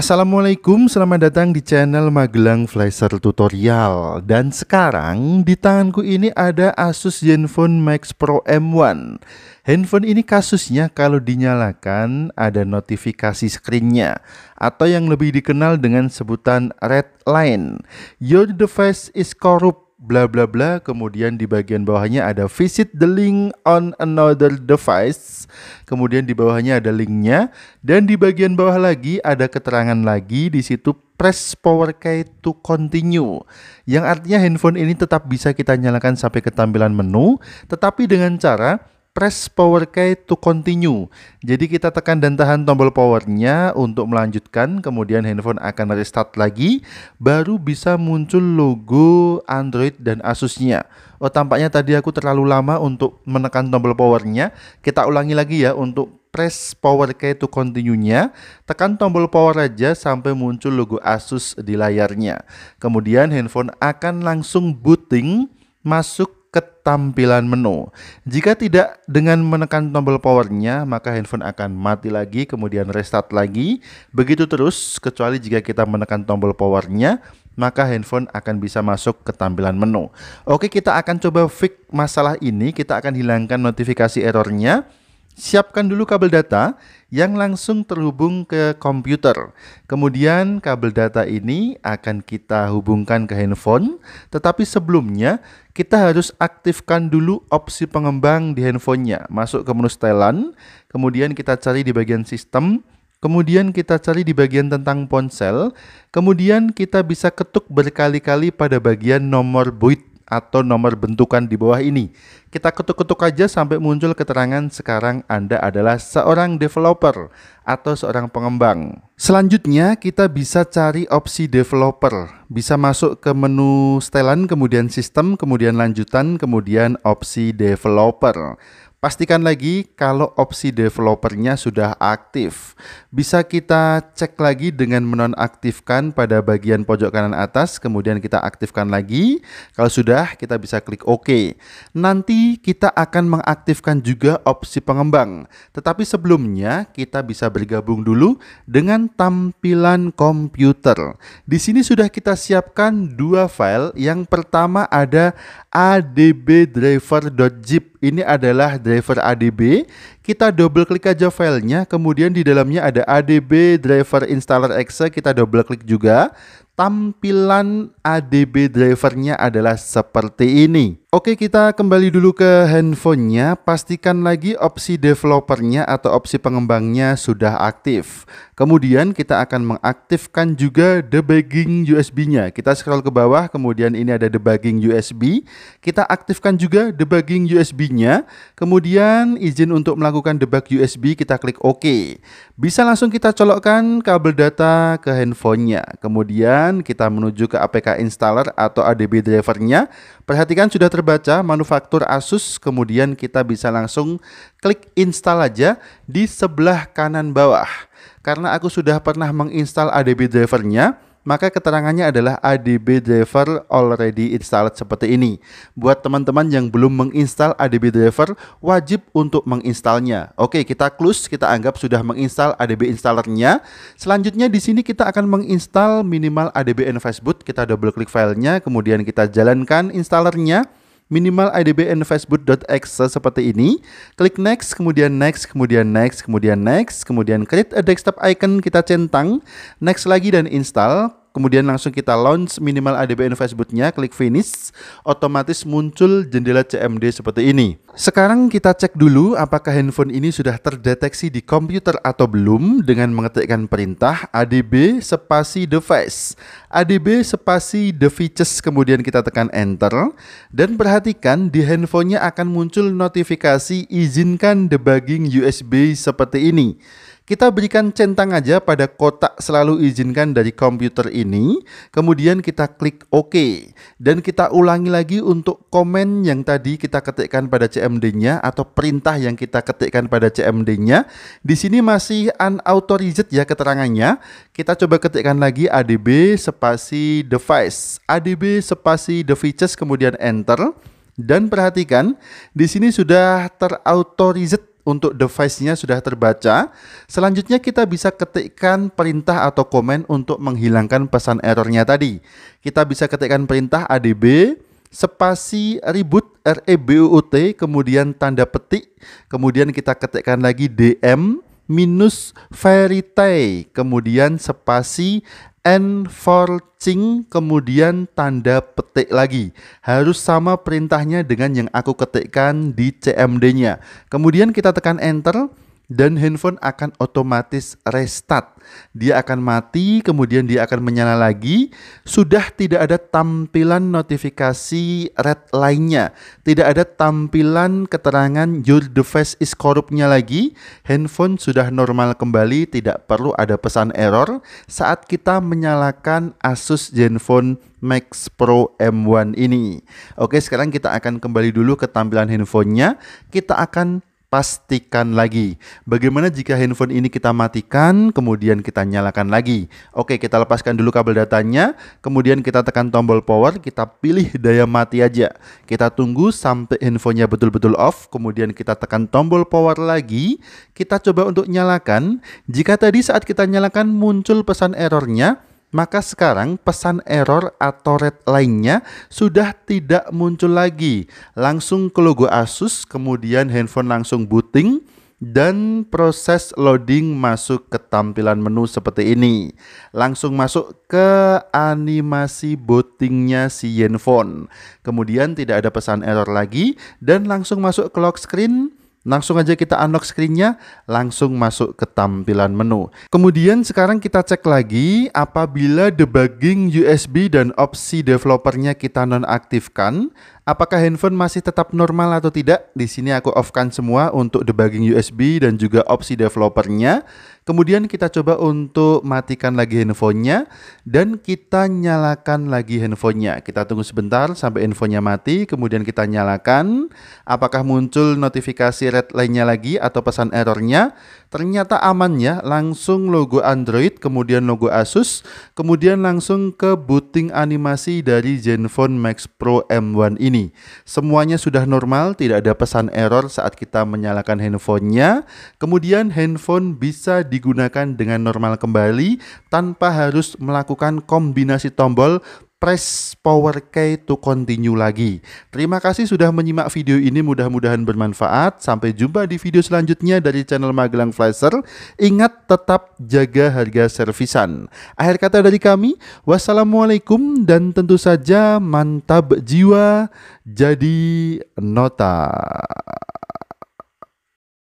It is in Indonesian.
Assalamualaikum, selamat datang di channel Magelang Flasher Tutorial Dan sekarang di tanganku ini ada Asus Zenfone Max Pro M1 Handphone ini kasusnya kalau dinyalakan ada notifikasi screennya Atau yang lebih dikenal dengan sebutan red line Your device is corrupt bla bla bla kemudian di bagian bawahnya ada visit the link on another device kemudian di bawahnya ada linknya dan di bagian bawah lagi ada keterangan lagi di situ press power key to continue yang artinya handphone ini tetap bisa kita nyalakan sampai ke tampilan menu tetapi dengan cara press power key to continue. Jadi kita tekan dan tahan tombol powernya untuk melanjutkan, kemudian handphone akan restart lagi, baru bisa muncul logo Android dan Asusnya. Oh tampaknya tadi aku terlalu lama untuk menekan tombol powernya. Kita ulangi lagi ya untuk press power key to continue-nya, tekan tombol power aja sampai muncul logo Asus di layarnya. Kemudian handphone akan langsung booting masuk ketampilan menu. Jika tidak dengan menekan tombol powernya, maka handphone akan mati lagi, kemudian restart lagi. Begitu terus, kecuali jika kita menekan tombol powernya, maka handphone akan bisa masuk ke tampilan menu. Oke, kita akan coba fix masalah ini. Kita akan hilangkan notifikasi errornya siapkan dulu kabel data yang langsung terhubung ke komputer. Kemudian kabel data ini akan kita hubungkan ke handphone, tetapi sebelumnya kita harus aktifkan dulu opsi pengembang di handphonenya. Masuk ke menu setelan, kemudian kita cari di bagian sistem, kemudian kita cari di bagian tentang ponsel, kemudian kita bisa ketuk berkali-kali pada bagian nomor boot atau nomor bentukan di bawah ini. Kita ketuk-ketuk aja sampai muncul keterangan sekarang Anda adalah seorang developer atau seorang pengembang. Selanjutnya kita bisa cari opsi developer. Bisa masuk ke menu setelan, kemudian sistem, kemudian lanjutan, kemudian opsi developer. Pastikan lagi kalau opsi developernya sudah aktif. Bisa kita cek lagi dengan menonaktifkan pada bagian pojok kanan atas, kemudian kita aktifkan lagi. Kalau sudah, kita bisa klik OK. Nanti kita akan mengaktifkan juga opsi pengembang. Tetapi sebelumnya, kita bisa bergabung dulu dengan tampilan komputer. Di sini sudah kita siapkan dua file. Yang pertama ada adb .zip ini adalah driver adb kita double klik aja filenya kemudian di dalamnya ada adb driver installer exe kita double klik juga tampilan adb drivernya adalah seperti ini Oke kita kembali dulu ke handphonenya, pastikan lagi opsi developernya atau opsi pengembangnya sudah aktif. Kemudian kita akan mengaktifkan juga debugging USB-nya. Kita scroll ke bawah, kemudian ini ada debugging USB. Kita aktifkan juga debugging USB-nya. Kemudian izin untuk melakukan debug USB kita klik OK. Bisa langsung kita colokkan kabel data ke handphonenya. Kemudian kita menuju ke APK installer atau ADB drivernya. Perhatikan sudah terbaca manufaktur Asus, kemudian kita bisa langsung klik install aja di sebelah kanan bawah. Karena aku sudah pernah menginstal ADB drivernya, maka keterangannya adalah ADB driver already installed seperti ini. Buat teman-teman yang belum menginstal ADB driver, wajib untuk menginstalnya. Oke, kita close, kita anggap sudah menginstal ADB installernya. Selanjutnya di sini kita akan menginstal minimal ADB and Facebook. Kita double klik filenya, kemudian kita jalankan installernya minimal idb IDBN Facebook.exe seperti ini. Klik next, kemudian next, kemudian next, kemudian next, kemudian create a desktop icon kita centang, next lagi dan install kemudian langsung kita launch minimal ADB ADBN Facebooknya, klik finish, otomatis muncul jendela CMD seperti ini. Sekarang kita cek dulu apakah handphone ini sudah terdeteksi di komputer atau belum dengan mengetikkan perintah adb spasi device, adb spasi the kemudian kita tekan enter, dan perhatikan di handphonenya akan muncul notifikasi izinkan debugging USB seperti ini. Kita berikan centang aja pada kotak selalu izinkan dari komputer ini, kemudian kita klik OK. Dan kita ulangi lagi untuk komen yang tadi kita ketikkan pada CMD-nya atau perintah yang kita ketikkan pada CMD-nya. Di sini masih unauthorized ya keterangannya. Kita coba ketikkan lagi adb spasi device, adb spasi the features kemudian enter. Dan perhatikan, di sini sudah terautorized untuk device-nya sudah terbaca. Selanjutnya kita bisa ketikkan perintah atau komen untuk menghilangkan pesan errornya tadi. Kita bisa ketikkan perintah adb spasi reboot REBOOT kemudian tanda petik, kemudian kita ketikkan lagi DM minus verite kemudian spasi N for kemudian tanda petik lagi. Harus sama perintahnya dengan yang aku ketikkan di CMD-nya. Kemudian kita tekan enter dan handphone akan otomatis restart. Dia akan mati, kemudian dia akan menyala lagi. Sudah tidak ada tampilan notifikasi red lainnya. Tidak ada tampilan keterangan your device is corrupt-nya lagi. Handphone sudah normal kembali, tidak perlu ada pesan error saat kita menyalakan Asus Zenfone Max Pro M1 ini. Oke, sekarang kita akan kembali dulu ke tampilan handphonenya. Kita akan pastikan lagi. Bagaimana jika handphone ini kita matikan, kemudian kita nyalakan lagi? Oke, kita lepaskan dulu kabel datanya, kemudian kita tekan tombol power, kita pilih daya mati aja. Kita tunggu sampai handphonenya betul-betul off, kemudian kita tekan tombol power lagi, kita coba untuk nyalakan. Jika tadi saat kita nyalakan muncul pesan errornya, maka sekarang pesan error atau red lainnya sudah tidak muncul lagi. Langsung ke logo Asus, kemudian handphone langsung booting, dan proses loading masuk ke tampilan menu seperti ini. Langsung masuk ke animasi bootingnya si handphone. Kemudian tidak ada pesan error lagi dan langsung masuk ke lock screen Langsung aja kita unlock screen langsung masuk ke tampilan menu. Kemudian sekarang kita cek lagi apabila debugging USB dan opsi developernya kita nonaktifkan, Apakah handphone masih tetap normal atau tidak? Di sini aku offkan semua untuk debugging USB dan juga opsi developernya. Kemudian kita coba untuk matikan lagi handphonenya dan kita nyalakan lagi handphonenya. Kita tunggu sebentar sampai handphonenya mati, kemudian kita nyalakan. Apakah muncul notifikasi red line-nya lagi atau pesan errornya? Ternyata amannya langsung logo Android, kemudian logo Asus, kemudian langsung ke booting animasi dari Zenfone Max Pro M1 ini. Semuanya sudah normal, tidak ada pesan error saat kita menyalakan handphonenya. Kemudian handphone bisa digunakan dengan normal kembali tanpa harus melakukan kombinasi tombol press power key to continue lagi. Terima kasih sudah menyimak video ini, mudah-mudahan bermanfaat. Sampai jumpa di video selanjutnya dari channel Magelang Flasher. Ingat tetap jaga harga servisan. Akhir kata dari kami, wassalamualaikum dan tentu saja mantap jiwa jadi nota.